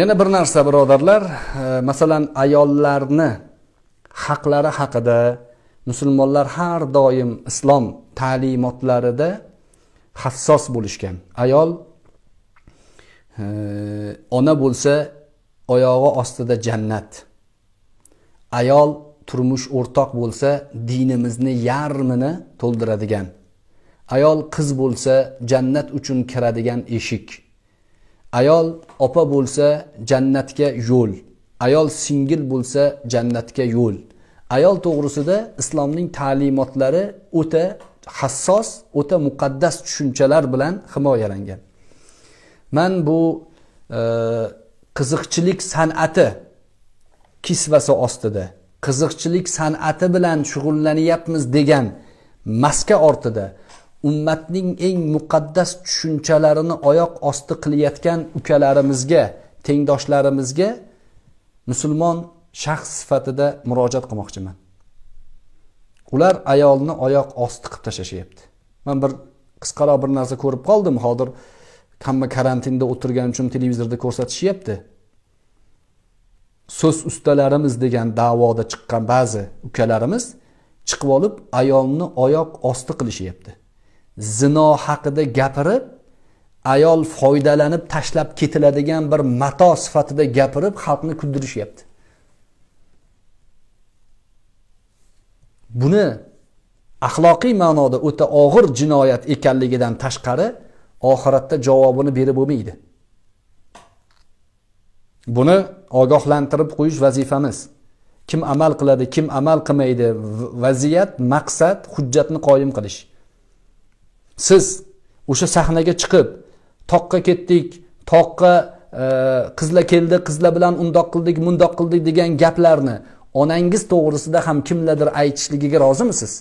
yana bir narsa birodarlar e, masalan ayollarni haqlari haqida musulmonlar har doim islom ta'limotlarida hassos bo'lishgan ayol e, ona bo'lsa oyog'i ostida jannat ayol turmush o'rtoq bo'lsa dinimizni yarmini to'ldiradigan ayol qiz bo'lsa jannat uchun kiradigan eshik ayol opa bo'lsa jannatga yo'l ayol singil bo'lsa jannatga yo'l ayol to'g'risida islomning ta'limotlari o'ta hassos o'ta muqaddas tushunchalar bilan himoyalangan man bu e, qiziqchilik san'ati kisvasi ostida qiziqchilik san'ati bilan shug'ullanyapmiz degan maska ortida ummatning eng muqaddas tushunchalarini oyoq osti qilayotgan ukalarimizga tengdoshlarimizga musulmon shaxs sifatida murojaat qilmoqchiman ular ayolni oyoq osti qilib tashlashyapti man bir qisqaroq bir narsa ko'rib qoldim hozir hamma karantinda o'tirgani uchun televizorda ko'rsatishyapti so'z ustalarimiz degan davoda chiqqan ba'zi ukalarimiz chiqib olib ayolni oyoq osti qilishyapti zino haqida gapirib ayol foydalanib tashlab ketiladigan bir mato sifatida gapirib xalqni kuldirishyapti buni axloqiy ma'noda o'ta og'ir jinoyat ekanligidan tashqari oxiratda javobini berib bo'lmaydi buni ogohlantirib qo'yish vazifamiz kim amal qiladi kim amal qilmaydi vaziyat maqsad hujjatni qoyim qilish siz o'sha sahnaga chiqib toqqa ketdik toqqa e, qizlar keldi qizlar bilan undoq qildik mundoq qildik degan gaplarni onangiz to'g'risida ham kimlardir aytishligiga rozimisiz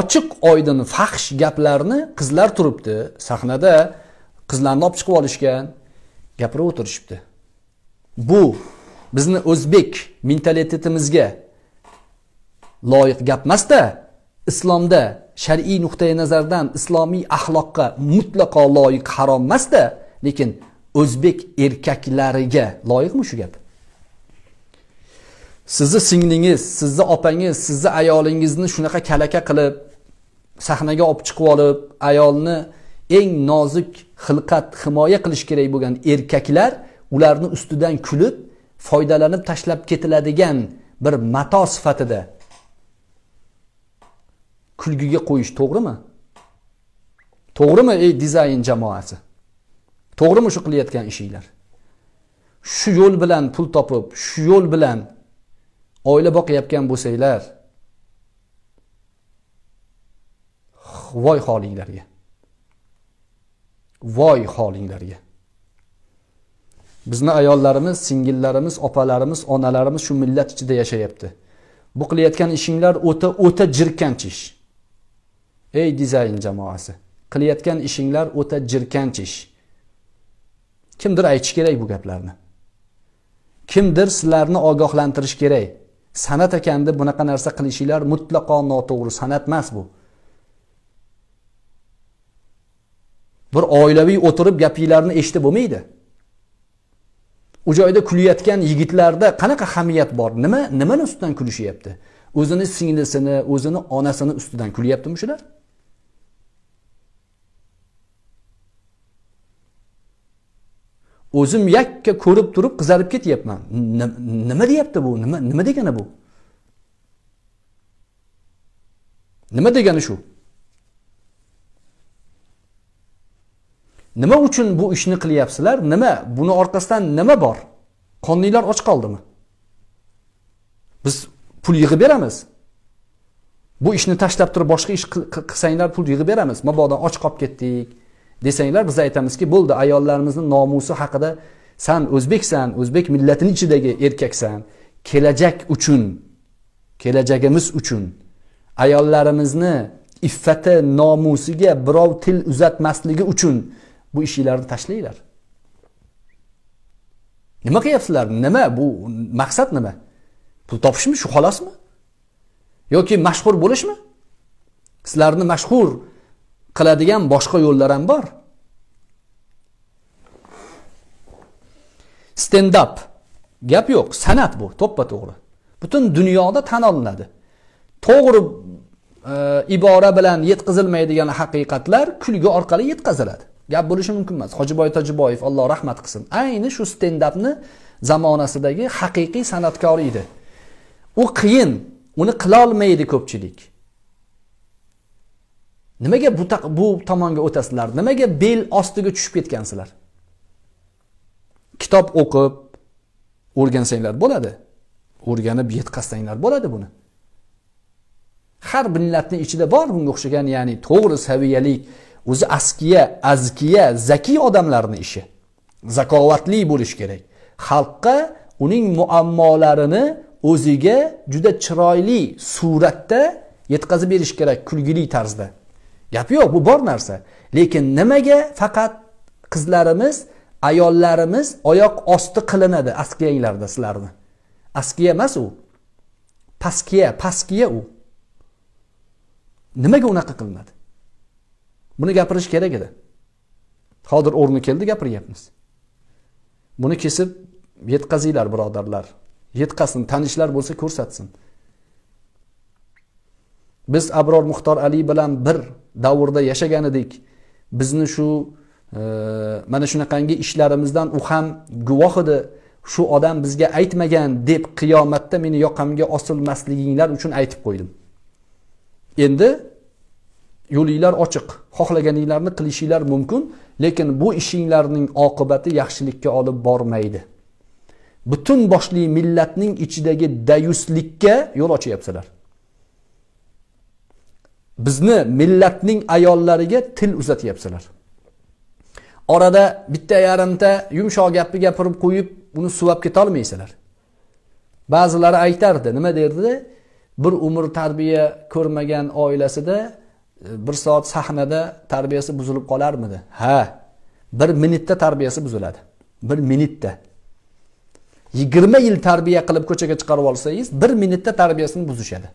ochiq oydin faxsh gaplarni qizlar turibdi sahnada qizlarni olib chiqib olishgan gapirib o'tirishibdi bu bizni o'zbek mentalitetimizga loyiq gap emasda islomda shar'iy nuqtai nazardan islomiy axloqqa mutlaqo loyiq harom emasda lekin o'zbek erkaklariga loyiqmi shu gap sizni singlingiz sizni opangiz sizni ayolingizni shunaqa kalaka qilib sahnaga olib chiqib olib ayolni eng nozik xilqat himoya qilish kerak bo'lgan erkaklar ularni ustidan kulib foydalanib tashlab ketiladigan bir mato sifatida kulgiga qo'yish to'g'rimi to'g'rimi ey dizayn jamoasi to'g'rimi shu qilayotgan ishinglar shu yo'l bilan pul topib shu yo'l bilan oila boqayotgan bo'lsanglar voy holinglarga voy holinglarga bizni ayollarimiz singillarimiz opalarimiz onalarimiz shu millat ichida yashayapti bu qilayotgan ishinglar o'ta o'ta jirkanch ish ey dizayn jamoasi qilayotgan ishinglar o'ta jirkanch ish kimdir aytishi kerak bu gaplarni kimdir sizlarni ogohlantirish kerak san'at ekanda bunaqa narsa qilishinglar mutlaqo noto'g'ri san'at emas bu bir oilaviy o'tirib gapinglarni eshitib bo'lmaydi u joyda kulayotgan yigitlarda qanaqa hamiyat bor nima nimani ustidan kulishyapti o'zini singlisini o'zini onasini ustidan kulyaptimi shular o'zim yakka ko'rib turib qizarib ketyapman nima deyapti bu nima nima degani bu nima degani shu nima uchun bu ishni qilyapsizlar nima buni orqasidan nima bor qoninglar och qoldimi biz pul yig'ib beramiz bu ishni tashlab turib boshqa ish qilsanglar pul yig'ib beramiz mabodo och qolib ketdik desanglar biz aytamizki bo'ldi ayollarimizni nomusi haqida san o'zbeksan o'zbek millatini ichidagi erkaksan kelajak uchun kelajagimiz uchun ayollarimizni iffati nomusiga birov til uzatmasligi uchun bu ishinglarni tashlanglar nima qilyapsizlar nima bu maqsad nima pul topishmi shu xolosmi yoki mashhur bo'lishmi sizlarni mashhur qiladigan boshqa yo'llar ham bor stand up gap yo'q san'at bu to'ppa to'g'ri butun dunyoda tan olinadi to'g'ri e, ibora bilan yetkazilmaydigan haqiqatlar kulgi orqali yetkaziladi gap bo'lishi mumkin emas hojiboy tojiboyev alloh rahmat qilsin ayni shu stand upni zamonasidagi haqiqiy san'atkor edi u qiyin uni qilolmaydi ko'pchilik nimaga bu, bu tomonga o'tasizlar nimaga bel ostiga tushib ketgansizlar kitob o'qib o'rgansanglar bo'ladi o'rganib yetqazsanglar bo'ladi buni har millatni ichida bor bunga o'xshagan ya'ni to'g'ri saviyalik o'zi askiya azkiya zakiy odamlarni ishi zakovatli bo'lishi kerak xalqqa uning muammolarini o'ziga juda chiroyli suratda yetkazib berish kerak kulgili tarzda gapi yo'q bu bor narsa lekin nimaga faqat qizlarimiz ayollarimiz oyoq osti qilinadi askiyanglarda sizlarni askiya emas u paskiya paskiya u nimaga unaqa qilinadi buni gapirish kerak edi hozir o'rni keldi gapiryapmiz buni kesib yetkazinglar birodarlar yetkazsin tanishlar bo'lsa ko'rsatsin biz abror muxtor ali bilan bir davrda yashagan edik bizni shu e, mana shunaqangi ishlarimizdan u ham guvoh edi shu odam bizga aytmagan deb qiyomatda meni yoqamga osilmasliginglar uchun aytib qo'ydim endi yo'linglar ochiq xohlaganinglarni qilishinglar mumkin lekin bu ishinglarning oqibati yaxshilikka olib bormaydi butun boshli millatning ichidagi dayuslikka yo'l ochyapsizlar bizni millatning ayollariga til uzatyapsizlar orada bitta yarimta yumshoq gapni gapirib qo'yib uni suvab ketolmaysizlar ba'zilari aytardi nima derdi bir umr tarbiya ko'rmagan oilasida e, bir soat sahnada tarbiyasi buzilib qolarmidi ha bir minutda tarbiyasi buziladi bir minutda yigirma yil tarbiya qilib ko'chaga chiqarib olsangiz bir minutda tarbiyasini buzishadi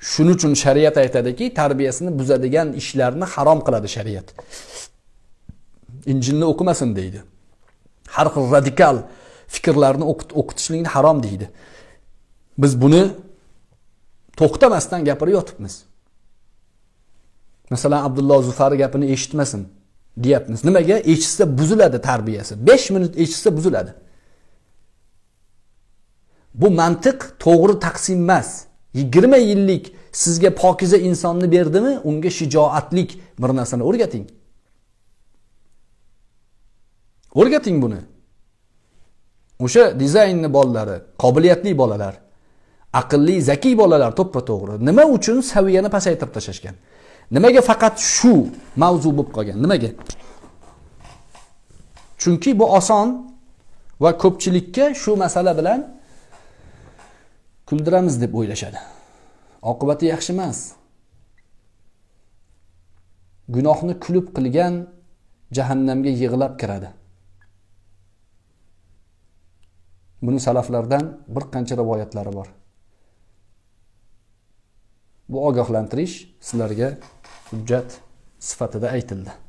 shuning uchun shariat aytadiki tarbiyasini buzadigan ishlarni harom qiladi shariat injilni o'qimasin deydi har xil radikal fikrlarni o'qitishlikni harom deydi biz buni to'xtamasdan gapirib yotibmiz masalan abdulloh zufar gapini eshitmasin deyapmiz nimaga eshitsa buziladi tarbiyasi besh minut eshitsa buziladi bu mantiq to'g'ri taqsim emas yigirma yillik sizga pokiza insonni berdimi unga shijoatlik bir narsani o'rgating o'rgating buni o'sha dizaynni bolalari qobiliyatli bolalar aqlli zakiy bolalar to'ppa to'g'ri nima uchun saviyani pasaytirib tashlashgan nimaga faqat shu mavzu bo'lib qolgan nimaga chunki bu oson va ko'pchilikka shu masala bilan kuldiramiz deb o'ylashadi oqibati yaxshi emas gunohni kulib qilgan jahannamga yig'lab kiradi buni salaflardan bir qancha rivoyatlari bor bu ogohlantirish sizlarga hujjat sifatida aytildi